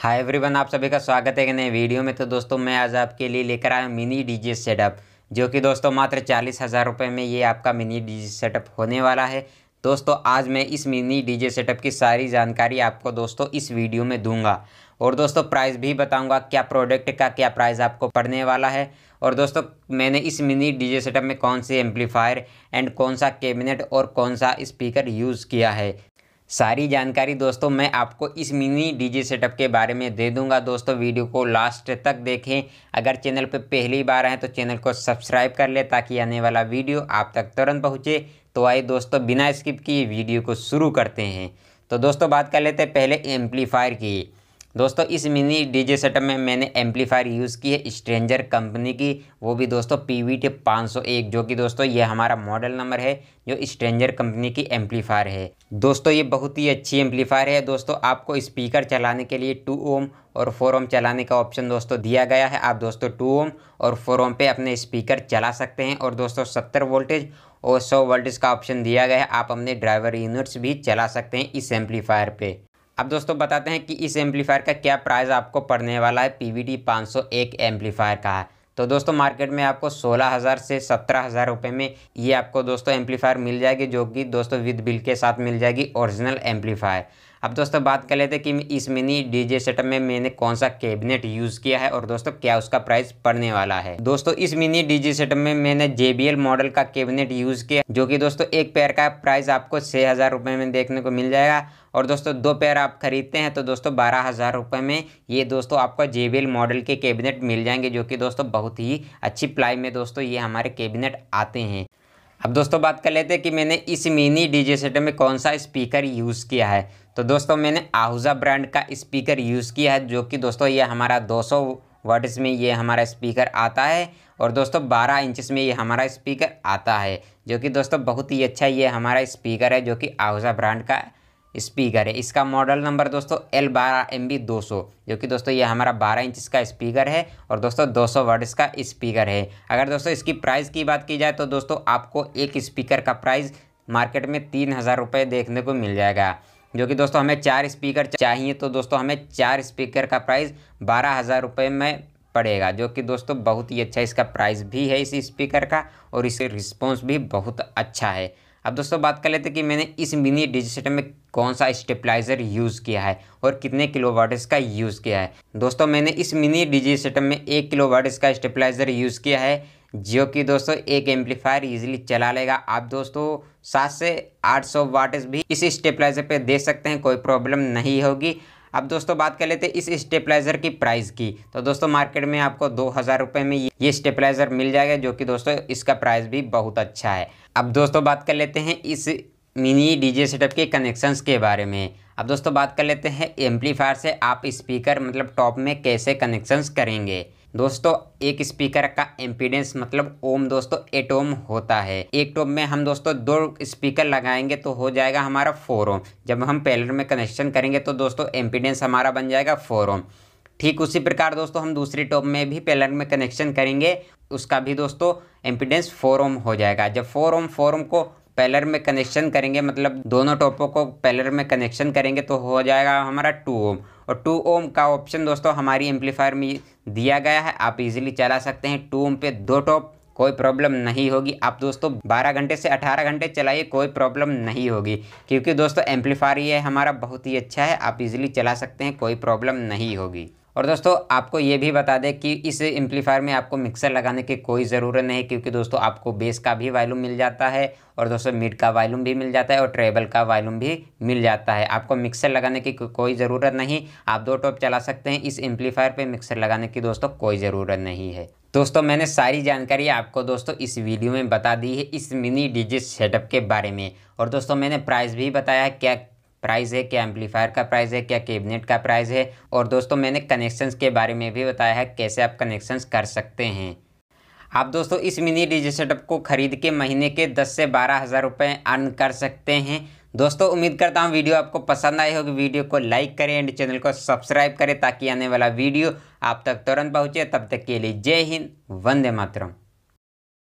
hi everyone आप सभी का स्वागत है कि नए वीडियो में तो दोस्तों मैं आज आपके लिए लेकर आया मिनी डीजे सेटअप जो कि दोस्तों मात्र चालीस हज़ार रुपये में ये आपका मिनी डीजे सेटअप होने वाला है दोस्तों आज मैं इस मिनी डीजे सेटअप की सारी जानकारी आपको दोस्तों इस वीडियो में दूंगा और दोस्तों प्राइस भी बताऊंगा क्या प्रोडक्ट का क्या प्राइस आपको पड़ने वाला है और दोस्तों मैंने इस मिनी डीजे सेटअप में कौन से एम्पलीफायर एंड कौन सा कैबिनेट और कौन सा स्पीकर यूज़ किया है सारी जानकारी दोस्तों मैं आपको इस मिनी डीजी सेटअप के बारे में दे दूंगा दोस्तों वीडियो को लास्ट तक देखें अगर चैनल पर पहली बार आए तो चैनल को सब्सक्राइब कर ले ताकि आने वाला वीडियो आप तक तुरंत पहुंचे तो आइए दोस्तों बिना स्किप किए वीडियो को शुरू करते हैं तो दोस्तों बात कर लेते हैं पहले एम्पलीफायर की दोस्तों इस मिनी डीजे सेटअप में मैंने एम्पलीफायर यूज़ की है स्ट्रेंजर कंपनी की वो भी दोस्तों पी वी टी पाँच सौ एक जो कि दोस्तों ये हमारा मॉडल नंबर है जो स्ट्रेंजर कंपनी की एम्पलीफायर है दोस्तों ये बहुत ही अच्छी एम्पलीफायर है दोस्तों आपको स्पीकर चलाने के लिए टू ओम और फोर ओम चलाने का ऑप्शन दोस्तों दिया गया है आप दोस्तों टू ओम और फोर ओम पे अपने स्पीकर चला सकते हैं और दोस्तों सत्तर वोल्टेज और सौ वोल्टेज का ऑप्शन दिया गया है आप अपने ड्राइवर यूनिट्स भी चला सकते हैं इस एम्पलीफायर पे अब दोस्तों बताते हैं कि इस एम्पलीफायर का क्या प्राइस आपको पड़ने वाला है पी वी डी पाँच सौ एक एम्पलीफायर का है तो दोस्तों मार्केट में आपको सोलह हज़ार से सत्रह हज़ार रुपये में ये आपको दोस्तों एम्पलीफायर मिल जाएगी जो कि दोस्तों विद बिल के साथ मिल जाएगी ओरिजिनल एम्पलीफायर अब दोस्तों बात कर लेते कि इस मिनी डीजे सेटअप में मैंने कौन सा कैबिनेट यूज़ किया है और दोस्तों क्या उसका प्राइस पड़ने वाला है दोस्तों इस मिनी डीजे सेटअप में मैंने जेबीएल मॉडल का कैबिनेट यूज़ किया जो कि दोस्तों एक पेयर का प्राइस आपको छः हज़ार रुपये में देखने को मिल जाएगा और दोस्तों दो पेयर आप खरीदते हैं तो दोस्तों बारह हज़ार रुपये में ये दोस्तों आपको जे मॉडल के कैबिनेट मिल जाएंगे जो कि दोस्तों बहुत ही अच्छी प्लाई में दोस्तों ये हमारे कैबिनेट आते हैं अब दोस्तों बात कर लेते हैं कि मैंने इस मिनी डीजे सेट में कौन सा स्पीकर यूज़ किया है तो दोस्तों मैंने आहूजा ब्रांड का स्पीकर यूज़ किया है जो कि दोस्तों ये हमारा 200 सौ वर्ड्स में ये हमारा स्पीकर आता है और दोस्तों 12 इंचज़ में ये हमारा स्पीकर आता है जो कि दोस्तों बहुत ही अच्छा ये हमारा स्पीकर है जो कि आहूजा ब्रांड का स्पीकर है इसका मॉडल नंबर दोस्तों एल बारह एम बी दो सौ जो कि दोस्तों ये हमारा बारह इंच का स्पीकर है और दोस्तों दो सौ वर्ड्स का स्पीकर है अगर दोस्तों इसकी प्राइस की बात की जाए तो दोस्तों आपको एक स्पीकर का प्राइस मार्केट में तीन हज़ार रुपये देखने को मिल जाएगा जो कि दोस्तों हमें चार स्पीकर चाहिए तो दोस्तों हमें चार स्पीकर का प्राइस बारह हज़ार रुपये में पड़ेगा जो कि दोस्तों बहुत ही अच्छा इसका प्राइस भी है इस स्पीकर का और इसके रिस्पॉन्स भी बहुत अच्छा है अब दोस्तों बात कर लेते कि मैंने इस मिनी डिजिट में कौन सा स्टेपलाइजर यूज़ किया है और कितने किलो का यूज़ किया है दोस्तों मैंने इस मिनी डिजिट में एक किलो का स्टेपलाइजर यूज़ किया है जो कि दोस्तों एक एम्पलीफायर इजीली चला लेगा आप दोस्तों सात से आठ सौ वाटस भी इस स्टेपलाइजर पे दे सकते हैं कोई प्रॉब्लम नहीं होगी अब दोस्तों बात कर लेते हैं इस स्टेपलाइजर की प्राइस की तो दोस्तों मार्केट में आपको दो हज़ार रुपये में ये स्टेपलाइजर मिल जाएगा जो कि दोस्तों इसका प्राइस भी बहुत अच्छा है अब दोस्तों बात कर लेते हैं इस मिनी डीजे सेटअप के कनेक्शंस के बारे में अब दोस्तों बात कर लेते हैं एम्पलीफायर से आप स्पीकर मतलब टॉप में कैसे कनेक्शंस करेंगे दोस्तों एक स्पीकर का एम्पीडेंस मतलब ओम दोस्तों एट ओम होता है एक टॉप में हम दोस्तों दो स्पीकर लगाएंगे तो हो जाएगा हमारा फोर ओम जब हम पैलर में कनेक्शन करेंगे तो दोस्तों एम्पीडेंस हमारा बन जाएगा फोर ओम ठीक उसी प्रकार दोस्तों हम दूसरी टॉप में भी पैलर में कनेक्शन करेंगे उसका भी दोस्तों एम्पीडेंस फोर ओम हो जाएगा जब फोर ओम फोर ओम को पैलर में कनेक्शन करेंगे मतलब दोनों टोपों को पैलर में कनेक्शन करेंगे तो हो जाएगा हमारा टू ओम और टू ओम का ऑप्शन दोस्तों हमारी एम्पलीफायर में दिया गया है आप इजीली चला सकते हैं टू ओम पे दो टॉप कोई प्रॉब्लम नहीं होगी आप दोस्तों 12 घंटे से 18 घंटे चलाइए कोई प्रॉब्लम नहीं होगी क्योंकि दोस्तों एम्पलीफायर ये हमारा बहुत ही अच्छा है आप इजीली चला सकते हैं कोई प्रॉब्लम नहीं होगी और दोस्तों आपको ये भी बता दें कि इस एम्पलीफायर में आपको मिक्सर लगाने की कोई ज़रूरत नहीं क्योंकि दोस्तों आपको बेस का भी वॉल्यूम मिल जाता है और दोस्तों मिड का वॉल्यूम भी मिल जाता है और ट्रेबल का वॉल्यूम भी मिल जाता है आपको मिक्सर लगाने की कोई ज़रूरत नहीं आप दो टॉप चला सकते हैं इस एम्पलीफायर पर मिक्सर लगाने की दोस्तों कोई ज़रूरत नहीं है दोस्तों मैंने सारी जानकारी आपको दोस्तों इस वीडियो में बता दी है इस मिनी डिजिट सेटअप के बारे में और दोस्तों मैंने प्राइस भी बताया है क्या प्राइस है क्या एम्पलीफायर का प्राइस है क्या कैबिनेट का प्राइस है और दोस्तों मैंने कनेक्शंस के बारे में भी बताया है कैसे आप कनेक्शंस कर सकते हैं आप दोस्तों इस मिनी डीजे सेटअप को खरीद के महीने के दस से बारह हज़ार रुपये अर्न कर सकते हैं दोस्तों उम्मीद करता हूँ वीडियो आपको पसंद आई होगी वीडियो को लाइक करें एंड चैनल को सब्सक्राइब करें ताकि आने वाला वीडियो आप तक तुरंत पहुँचे तब तक के लिए जय हिंद वंदे मातरम